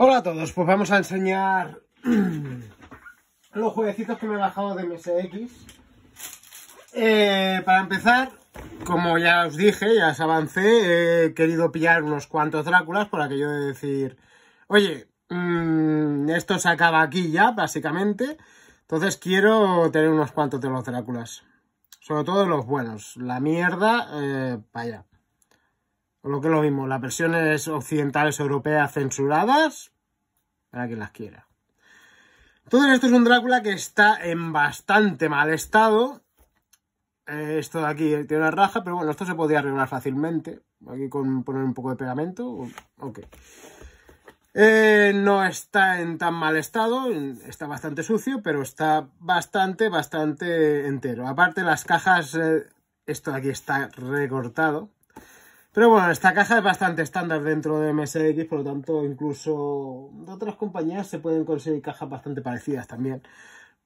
Hola a todos, pues vamos a enseñar los jueguecitos que me he bajado de MSX. Eh, para empezar, como ya os dije, ya os avancé, he querido pillar unos cuantos Dráculas por aquello de decir, oye, mm, esto se acaba aquí ya, básicamente, entonces quiero tener unos cuantos de los Dráculas. Sobre todo los buenos, la mierda, vaya eh, lo que es lo mismo, las versiones occidentales europeas censuradas, para quien las quiera. Entonces esto es un Drácula que está en bastante mal estado. Eh, esto de aquí tiene una raja, pero bueno, esto se podría arreglar fácilmente. Aquí con poner un poco de pegamento. Ok. Eh, no está en tan mal estado, está bastante sucio, pero está bastante, bastante entero. Aparte las cajas, eh, esto de aquí está recortado. Pero bueno, esta caja es bastante estándar dentro de MSX, por lo tanto, incluso de otras compañías se pueden conseguir cajas bastante parecidas también.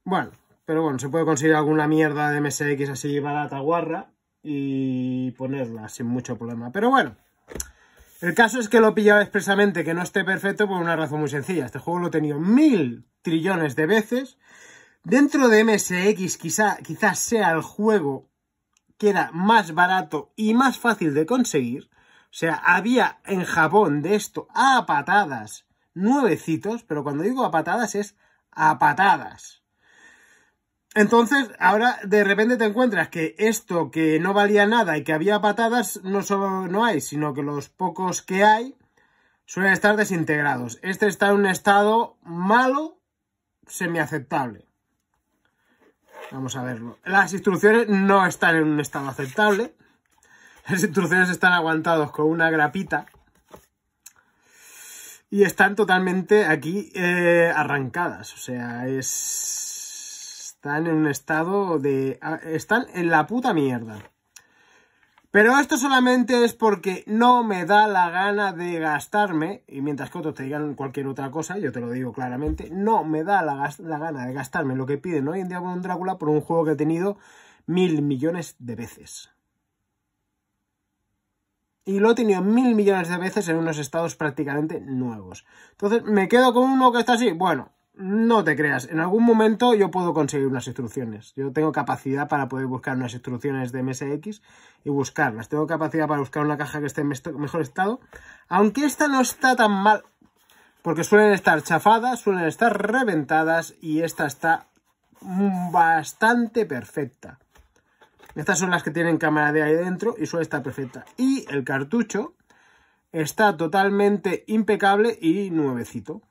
Bueno, pero bueno, se puede conseguir alguna mierda de MSX así barata, guarra, y ponerla sin mucho problema. Pero bueno, el caso es que lo he pillado expresamente, que no esté perfecto por una razón muy sencilla. Este juego lo he tenido mil trillones de veces. Dentro de MSX quizá, quizás sea el juego era más barato y más fácil de conseguir. O sea, había en Japón de esto a patadas, nuevecitos, pero cuando digo a patadas es a patadas. Entonces, ahora de repente te encuentras que esto que no valía nada y que había patadas, no solo no hay, sino que los pocos que hay suelen estar desintegrados. Este está en un estado malo, semiaceptable. Vamos a verlo. Las instrucciones no están en un estado aceptable. Las instrucciones están aguantadas con una grapita. Y están totalmente aquí eh, arrancadas. O sea, es... Están en un estado de... Ah, están en la puta mierda. Pero esto solamente es porque no me da la gana de gastarme, y mientras que otros te digan cualquier otra cosa, yo te lo digo claramente, no me da la, gana de gastarme lo que piden hoy en día con Drácula por un juego que he tenido mil millones de veces. Y lo he tenido mil millones de veces en unos estados prácticamente nuevos. Entonces, ¿me quedo con uno que está así? Bueno, no te creas, en algún momento yo puedo conseguir unas instrucciones. Yo tengo capacidad para poder buscar unas instrucciones de MSX y buscarlas. Tengo capacidad para buscar una caja que esté en mejor estado. Aunque esta no está tan mal, porque suelen estar chafadas, suelen estar reventadas y esta está bastante perfecta. Estas son las que tienen cámara de ahí dentro y suele estar perfecta. Y el cartucho está totalmente impecable y nuevecito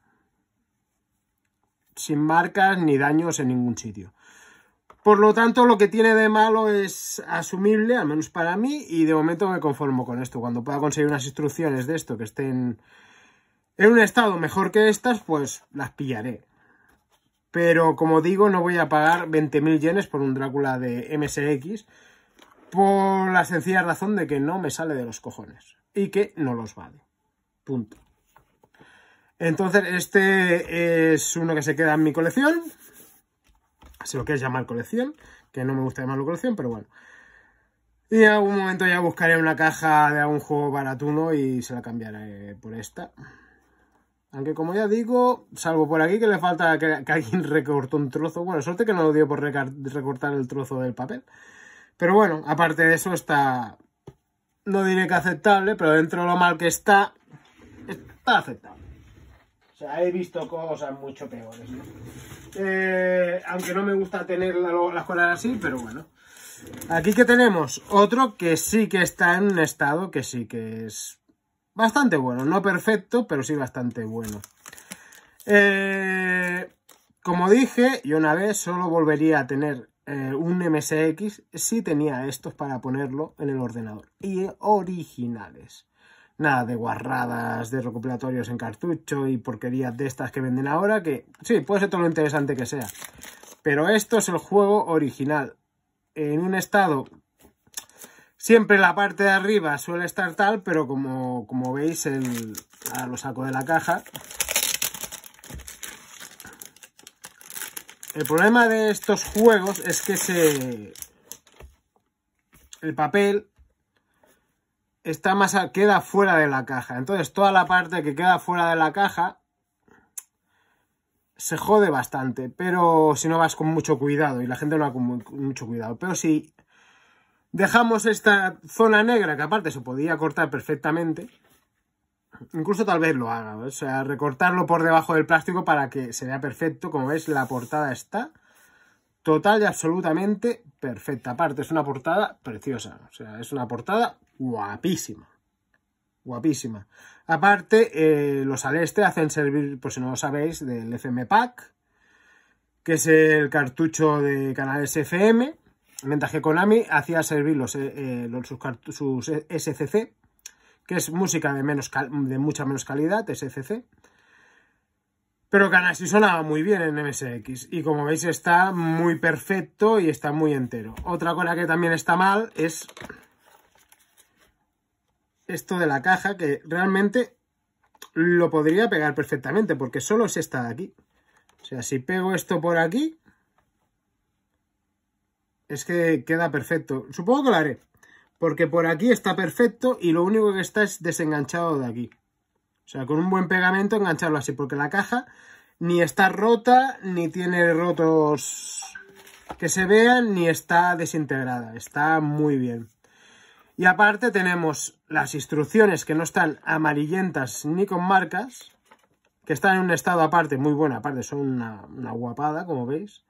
sin marcas ni daños en ningún sitio. Por lo tanto, lo que tiene de malo es asumible, al menos para mí, y de momento me conformo con esto. Cuando pueda conseguir unas instrucciones de esto que estén en un estado mejor que estas, pues las pillaré. Pero como digo, no voy a pagar 20.000 yenes por un Drácula de MSX por la sencilla razón de que no me sale de los cojones y que no los vale. Punto. Entonces, este es uno que se queda en mi colección. Si lo es llamar colección, que no me gusta llamarlo colección, pero bueno. Y en algún momento ya buscaré una caja de algún juego baratuno y se la cambiaré por esta. Aunque como ya digo, salvo por aquí que le falta que, que alguien recortó un trozo. Bueno, suerte que no lo dio por recortar el trozo del papel. Pero bueno, aparte de eso está... No diré que aceptable, pero dentro de lo mal que está, está aceptable he visto cosas mucho peores. Eh, aunque no me gusta tener las colas así, pero bueno. Aquí que tenemos otro que sí que está en un estado que sí que es bastante bueno. No perfecto, pero sí bastante bueno. Eh, como dije, yo una vez solo volvería a tener eh, un MSX si tenía estos para ponerlo en el ordenador. Y originales. Nada de guarradas, de recopilatorios en cartucho y porquerías de estas que venden ahora, que sí, puede ser todo lo interesante que sea. Pero esto es el juego original. En un estado... Siempre la parte de arriba suele estar tal, pero como, como veis, ahora lo saco de la caja. El problema de estos juegos es que se... El papel esta masa queda fuera de la caja. Entonces toda la parte que queda fuera de la caja se jode bastante, pero si no vas con mucho cuidado y la gente no va con mucho cuidado. Pero si dejamos esta zona negra, que aparte se podía cortar perfectamente, incluso tal vez lo haga, o sea, recortarlo por debajo del plástico para que se vea perfecto. Como veis, la portada está total y absolutamente perfecta. Aparte, es una portada preciosa, o sea, es una portada guapísima. Guapísima. Aparte, eh, los Aleste hacen servir, por si no lo sabéis, del FM Pack, que es el cartucho de canales FM, mientras Konami hacía servir los, eh, eh, sus, SCC, que es música de, menos de mucha menos calidad, SCC. Pero que sí sonaba muy bien en MSX. Y como veis está muy perfecto y está muy entero. Otra cosa que también está mal es esto de la caja que realmente lo podría pegar perfectamente porque solo es esta de aquí. O sea, si pego esto por aquí, es que queda perfecto. Supongo que lo haré, porque por aquí está perfecto y lo único que está es desenganchado de aquí. O sea, con un buen pegamento engancharlo así, porque la caja ni está rota, ni tiene rotos que se vean, ni está desintegrada. Está muy bien. Y aparte tenemos las instrucciones que no están amarillentas ni con marcas, que están en un estado aparte, muy bueno, aparte son una, guapada, como veis.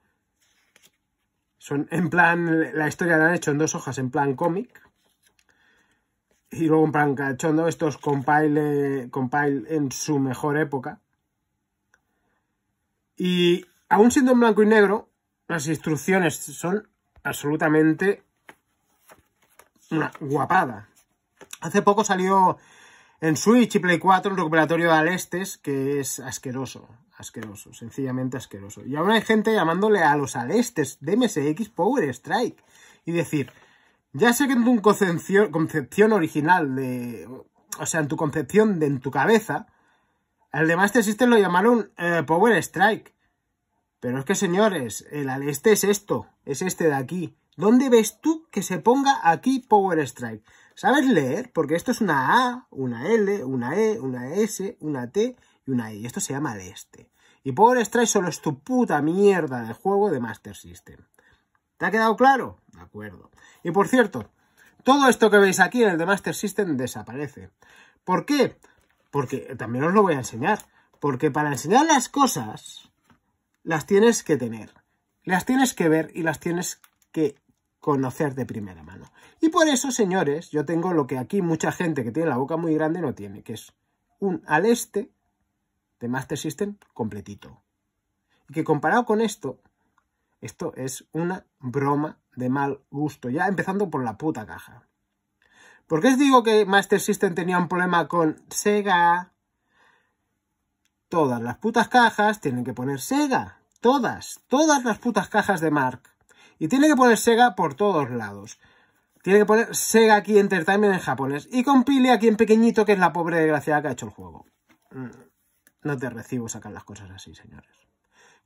Son en plan, la historia la han hecho en dos hojas, en plan cómic. Y luego en plan cachondo, estos compile, compile en su mejor época. Y aún siendo en blanco y negro, las instrucciones son absolutamente una guapada. Hace poco salió en Switch y Play 4 el recuperatorio de Alestes, que es asqueroso, asqueroso, sencillamente asqueroso. Y ahora hay gente llamándole a los Alestes de Power Strike y decir, ya sé que en tu concepción, original de... O sea, en tu concepción de en tu cabeza, al de te System lo llamaron eh, Power Strike. Pero es que, señores, el Aleste es esto, es este de aquí. ¿Dónde ves tú que se ponga aquí Power Strike? ¿Sabes leer? Porque esto es una A, una L, una E, una S, una T y una I. Y esto se llama de este. Y Power Strike solo es tu puta mierda de juego de Master System. ¿Te ha quedado claro? De acuerdo. Y por cierto, todo esto que veis aquí en el de Master System desaparece. ¿Por qué? Porque eh, también os lo voy a enseñar. Porque para enseñar las cosas, las tienes que tener, las tienes que ver y las tienes que que conocer de primera mano. Y por eso, señores, yo tengo lo que aquí mucha gente que tiene la boca muy grande no tiene, que es un al este de Master System completito. Y que comparado con esto, esto es una broma de mal gusto, ya empezando por la puta caja. ¿Por qué os digo que Master System tenía un problema con Sega? Todas las putas cajas tienen que poner Sega. Todas, todas las putas cajas de Mark y tiene que poner Sega por todos lados. Tiene que poner Sega aquí Entertainment en japonés. Y compile aquí en pequeñito, que es la pobre desgraciada que ha hecho el juego. Mm, no te recibo sacar las cosas así, señores.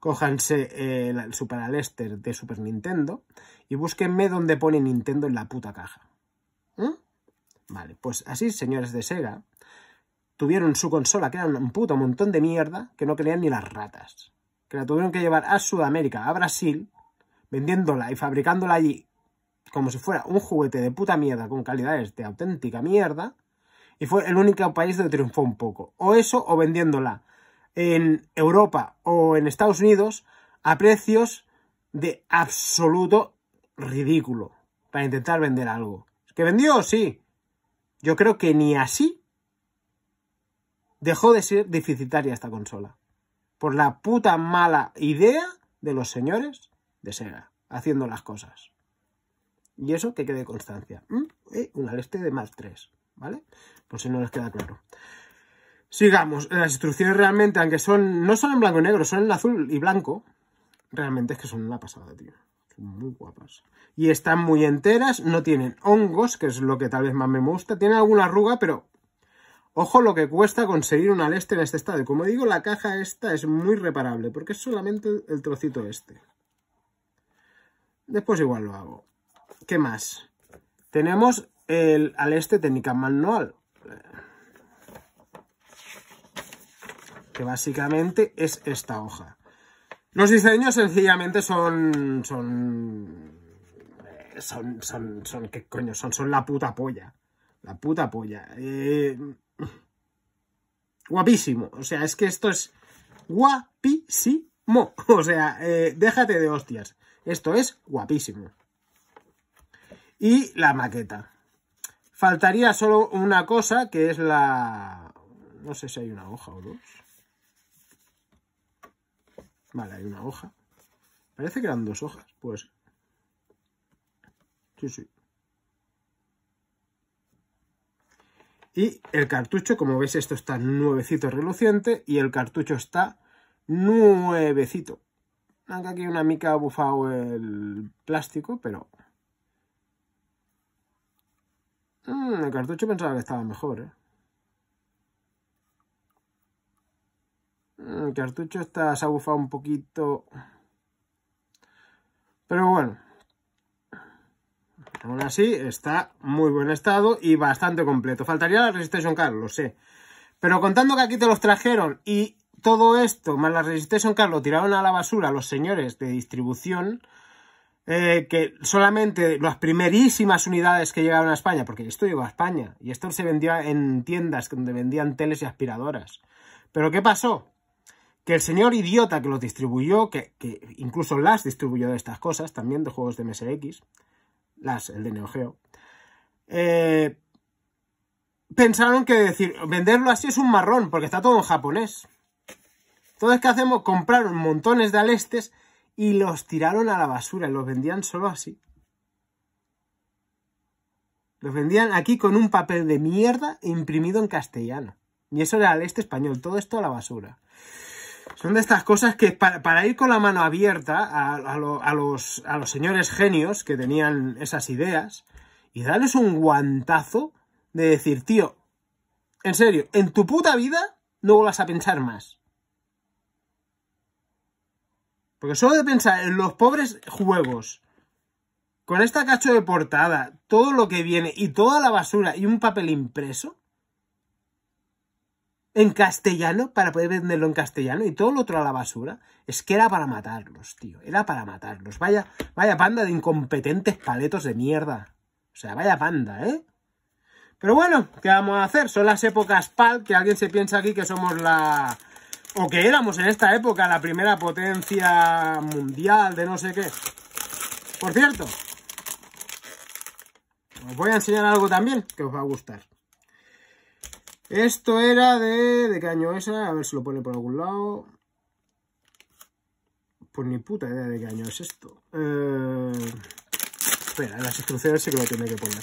Cójanse eh, el Super Alester de Super Nintendo y búsquenme dónde pone Nintendo en la puta caja. ¿Mm? Vale, pues así, señores de Sega, tuvieron su consola, que era un puto montón de mierda, que no creían ni las ratas. Que la tuvieron que llevar a Sudamérica, a Brasil, vendiéndola y fabricándola allí como si fuera un juguete de puta mierda con calidades de auténtica mierda. Y fue el único país donde triunfó un poco. O eso, o vendiéndola en Europa o en Estados Unidos a precios de absoluto ridículo para intentar vender algo. ¿Que vendió? Sí. Yo creo que ni así dejó de ser deficitaria esta consola. Por la puta mala idea de los señores de haciendo las cosas. Y eso que quede constancia. un mm, Eh, de más 3, ¿vale? Por si no les queda claro. Sigamos. Las instrucciones realmente, aunque son no son en blanco y negro, son en azul y blanco, realmente es que son una pasada, tío. Son muy guapas. Y están muy enteras, no tienen hongos, que es lo que tal vez más me gusta. Tienen alguna arruga, pero Ojo lo que cuesta conseguir un aleste en este estado. Y como digo, la caja esta es muy reparable, porque es solamente el trocito este. Después igual lo hago. ¿Qué más? Tenemos el, al este técnica manual. Que básicamente es esta hoja. Los diseños sencillamente son... Son... Son... Son... son ¿Qué coño? Son, son la puta polla. La puta polla. Eh, guapísimo. O sea, es que esto es guapísimo. O sea, eh, déjate de hostias. Esto es guapísimo. Y la maqueta. Faltaría solo una cosa, que es la... No sé si hay una hoja o dos. Vale, hay una hoja. Parece que eran dos hojas, pues. Sí, sí. Y el cartucho, como veis, esto está nuevecito reluciente y el cartucho está nuevecito. Aunque aquí una mica ha bufado el plástico, pero... Mm, el cartucho pensaba que estaba mejor, eh? Mm, el cartucho está, se ha bufado un poquito... Pero bueno. Aún así, está muy buen estado y bastante completo. Faltaría la Resistation Car, lo sé. Pero contando que aquí te los trajeron y todo esto, más la Resistation tiraron a la basura los señores de distribución, eh, que solamente las primerísimas unidades que llegaron a España, porque esto llegó a España, y esto se vendía en tiendas donde vendían teles y aspiradoras. Pero ¿qué pasó? Que el señor idiota que los distribuyó, que, incluso las distribuyó de estas cosas, también de juegos de MSX, las, el de Neo Geo, eh, pensaron que decir, venderlo así es un marrón, porque está todo en japonés. Entonces, ¿qué hacemos? Compraron montones de alestes y los tiraron a la basura y los vendían solo así. Los vendían aquí con un papel de mierda imprimido en castellano. Y eso era aleste español, todo esto a la basura. Son de estas cosas que para, ir con la mano abierta a, los, a los señores genios que tenían esas ideas y darles un guantazo de decir, tío, en serio, en tu puta vida no vuelvas a pensar más. Porque solo de pensar en los pobres juegos, con esta cacho de portada, todo lo que viene y toda la basura y un papel impreso, en castellano, para poder venderlo en castellano y todo lo otro a la basura, es que era para matarlos, tío, era para matarlos. Vaya, vaya panda de incompetentes paletos de mierda. O sea, vaya panda, ¿eh? Pero bueno, ¿qué vamos a hacer? Son las épocas PAL, que alguien se piensa aquí que somos la, o que éramos en esta época la primera potencia mundial de no sé qué. Por cierto, os voy a enseñar algo también que os va a gustar. Esto era de... ¿De qué año es? A ver si lo pone por algún lado. Pues ni puta idea de qué año es esto. Eh, espera, las instrucciones sí que lo tiene que poner.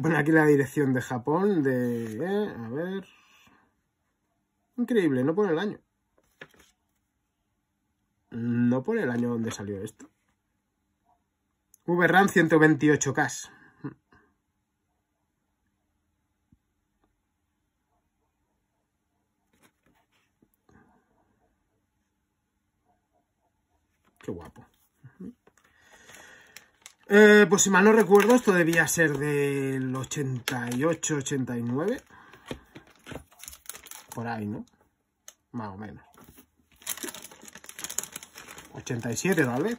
pone aquí la dirección de Japón, de... Eh, a ver... Increíble, no pone el año. No pone el año donde salió esto. VRAM 128K. Qué guapo. Eh, pues si mal no recuerdo, esto debía ser del 88, 89. Por ahí, ¿no? Más o menos. 87 ¿vale?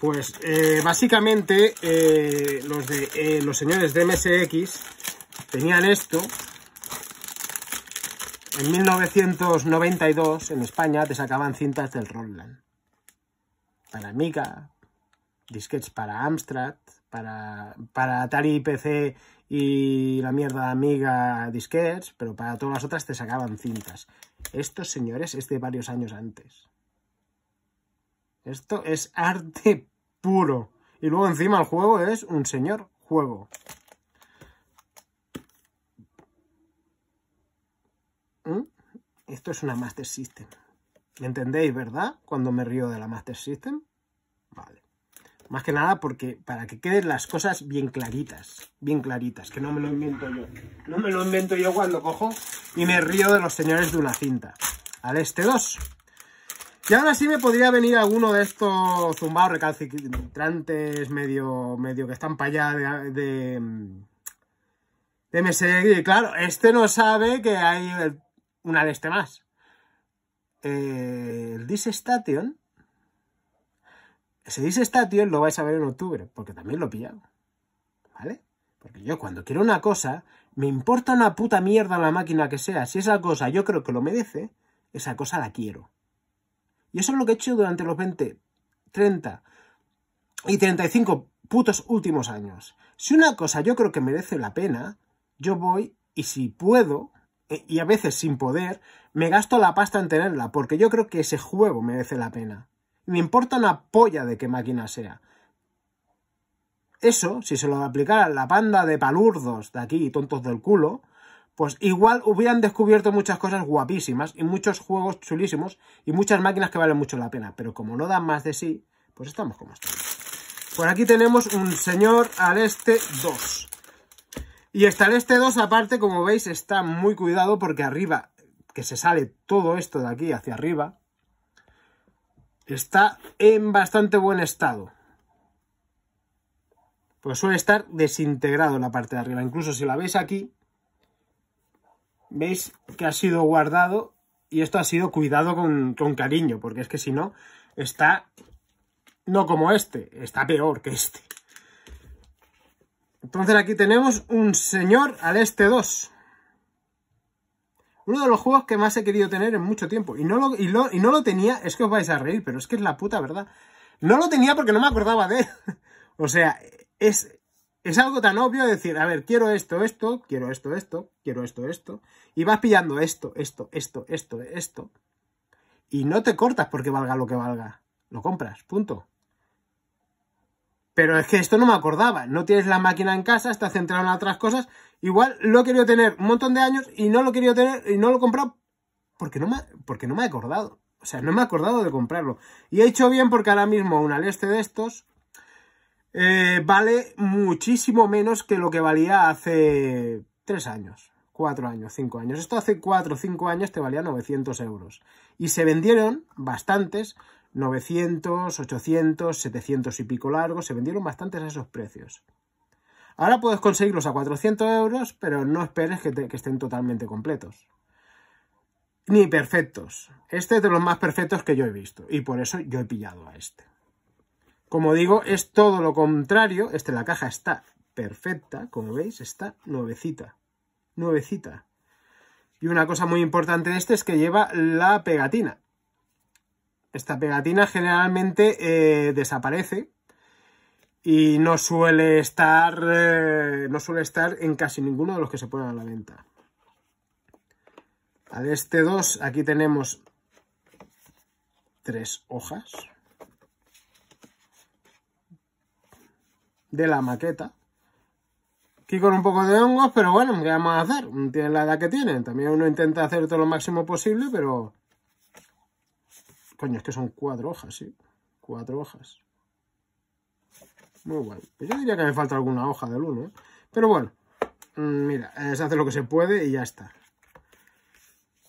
Pues eh, básicamente eh, los, de, los señores de MSX tenían esto. En 1992 en España te sacaban cintas del Roland para Amiga, disquets para Amstrad, para, para Atari PC y la mierda Amiga disquets, pero para todas las otras te sacaban cintas. Estos señores es de varios años antes. Esto es arte puro. Y luego encima el juego es un señor juego. ¿Mm? Esto es una Master System. ¿Entendéis, verdad? Cuando me río de la Master System. Vale. Más que nada porque para que queden las cosas bien claritas, bien claritas, que no me lo invento yo. No me lo invento yo cuando cojo y me río de los señores de una cinta. Al este 2. Y ahora sí me podría venir alguno de estos zumbados recalcitrantes medio, medio que están para allá de, de, de claro, este no sabe que hay una de este más el Disestation, ese Station lo vais a ver en octubre, porque también lo he pillado. ¿Vale? Porque yo cuando quiero una cosa, me importa una puta mierda la máquina que sea. Si esa cosa yo creo que lo merece, esa cosa la quiero. Y eso es lo que he hecho durante los 20, 30 y 35 putos últimos años. Si una cosa yo creo que merece la pena, yo voy y si puedo, eh, y a veces sin poder, me gasto la pasta en tenerla, porque yo creo que ese juego merece la pena. Me importa una polla de qué máquina sea. Eso, si se lo aplicara la panda de palurdos de aquí, tontos del culo, pues igual hubieran descubierto muchas cosas guapísimas y muchos juegos chulísimos y muchas máquinas que valen mucho la pena. Pero como no dan más de sí, pues estamos como estamos. Por aquí tenemos un señor al este 2. Y en este 2 aparte, como veis, está muy cuidado porque arriba, que se sale todo esto de aquí hacia arriba, está en bastante buen estado. Pues suele estar desintegrado la parte de arriba. Incluso si la veis aquí, veis que ha sido guardado y esto ha sido cuidado con cariño, porque es que si no, está no como este, está peor que este. Entonces aquí tenemos un señor al este 2. Uno de los juegos que más he querido tener en mucho tiempo. Y no, lo, y, no lo tenía, es que os vais a reír, pero es que es la puta verdad. No lo tenía porque no me acordaba de él. o sea, es, es algo tan obvio decir, a ver, quiero esto, esto, quiero esto, esto, quiero esto, esto. Y vas pillando esto, esto, esto, esto, esto. Y no te cortas porque valga lo que valga. Lo compras, punto pero es que esto no me acordaba. No tienes la máquina en casa, estás centrado en otras cosas. Igual lo he querido tener un montón de años y no lo he querido tener y no lo he comprado porque no me, porque no me he acordado. O sea, no me he acordado de comprarlo. Y he hecho bien porque ahora mismo un Aleste de estos eh, vale muchísimo menos que lo que valía hace 3 años, 4 años, 5 años. Esto hace 4 o 5 años te valía 900 euros. Y se vendieron bastantes 900, 800, 700 y pico largos, se vendieron bastantes a esos precios. Ahora puedes conseguirlos a 400 euros, pero no esperes que, estén totalmente completos. Ni perfectos. Este es de los más perfectos que yo he visto, y por eso yo he pillado a este. Como digo, es todo lo contrario. Este, la caja está perfecta, como veis, está nuevecita. Nuevecita. Y una cosa muy importante de este es que lleva la pegatina. Esta pegatina generalmente eh, desaparece y no suele estar eh, no suele estar en casi ninguno de los que se ponen a la venta. a este 2 aquí tenemos tres hojas de la maqueta. Aquí con un poco de hongos, pero bueno, ¿qué vamos a hacer? Tienen la edad que tienen. También uno intenta hacer todo lo máximo posible, pero Coño, es que son cuatro hojas, sí. Cuatro hojas. Muy bueno. yo diría que me falta alguna hoja del uno, ¿eh? Pero bueno, mm, mira, eh, se hace lo que se puede y ya está.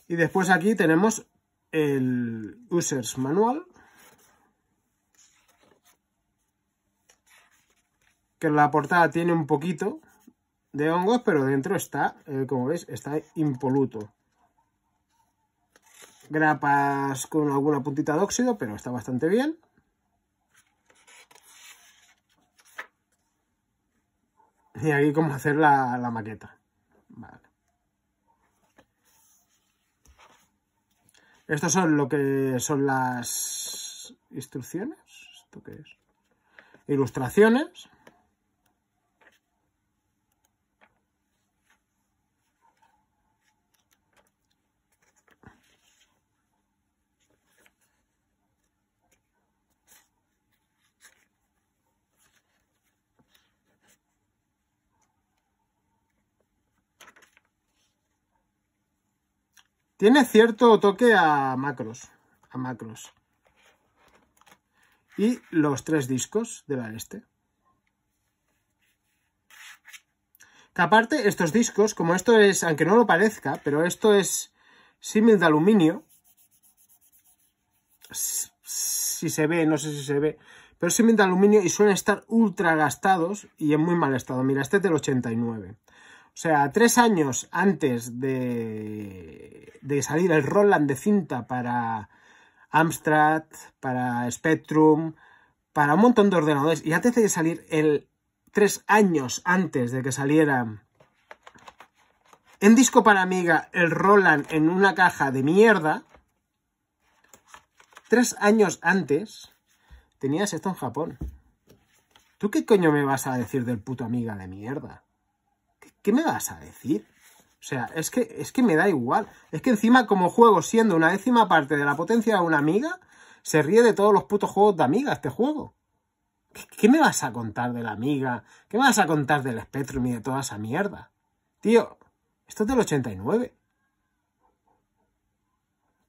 Y después aquí tenemos el Users Manual. Que la portada tiene un poquito de hongos, pero dentro está, eh, como veis, está impoluto grapas con alguna puntita de óxido, pero está bastante bien. Y aquí cómo hacer la, maqueta. Estas son lo que son las instrucciones. ¿Esto qué es? Ilustraciones. Tiene cierto toque a macros. A macros. Y los tres discos de este. Que aparte, estos discos, como esto es, aunque no lo parezca, pero esto es símil de aluminio. Si se ve, no sé si se ve. Pero es símil de aluminio y suelen estar ultra gastados y en muy mal estado. Mira, este es del 89. O sea, tres años antes de, salir el Roland de cinta para Amstrad, para Spectrum, para un montón de ordenadores, y antes de salir el tres años antes de que saliera en disco para amiga el Roland en una caja de mierda, tres años antes tenías esto en Japón. ¿Tú qué coño me vas a decir del puto amiga de mierda? ¿qué me vas a decir? O sea, es que, es que me da igual. Es que encima, como juego siendo una décima parte de la potencia de una amiga, se ríe de todos los putos juegos de amiga este juego. ¿Qué, qué me vas a contar de la amiga? ¿Qué me vas a contar del Spectrum y de toda esa mierda? Tío, esto es del 89.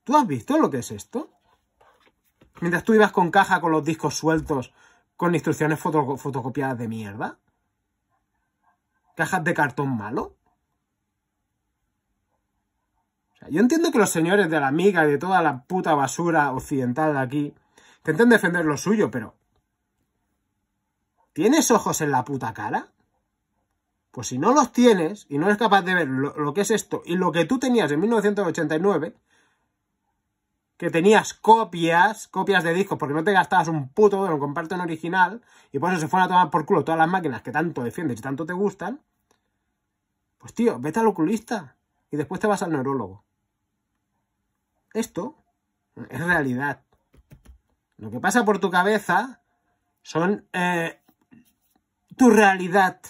¿Tú has visto lo que es esto? Mientras tú ibas con caja con los discos sueltos, con instrucciones fotocopiadas de mierda cajas de cartón malo? yo entiendo que los señores de la amiga y de toda la puta basura occidental de aquí intenten defender lo suyo, pero... ¿Tienes ojos en la puta cara? Pues si no los tienes y no eres capaz de ver lo, que es esto y lo que tú tenías en 1989, que tenías copias, copias de discos, porque no te gastabas un puto de en comparto en original, y por eso se fueron a tomar por culo todas las máquinas que tanto defiendes y tanto te gustan, pues tío, vete al oculista y después te vas al neurólogo. Esto es realidad. Lo que pasa por tu cabeza son eh, tu realidad.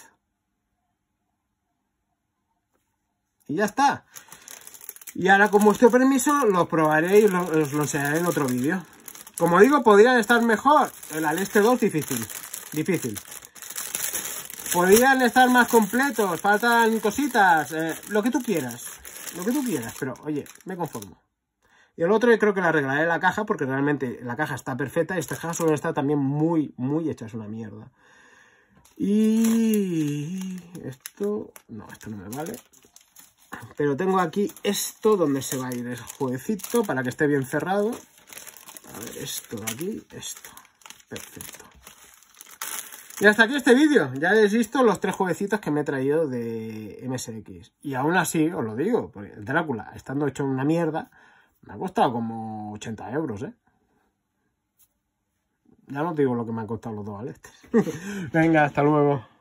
Y ya está. Y ahora con vuestro permiso lo probaré y lo, os lo enseñaré en otro vídeo. Como digo, podrían estar mejor. El Aleste 2 difícil. Difícil. Podrían estar más completos, faltan cositas, eh, lo que tú quieras, lo que tú quieras, pero oye, me conformo. Y el otro creo que la arreglaré la caja porque realmente la caja está perfecta y esta caja solo está también muy, muy hecha, es una mierda. Y esto, no, esto no me vale. Pero tengo aquí esto donde se va a ir el jueguecito para que esté bien cerrado. A ver, esto de aquí, esto. Perfecto. Y hasta aquí este vídeo. Ya habéis visto los tres jueguecitos que me he traído de MSX. Y aún así, os lo digo, porque Drácula, estando hecho una mierda, me ha costado como 80 euros, ¿eh? Ya no digo lo que me han costado los dos ¿vale? Este. Venga, hasta luego.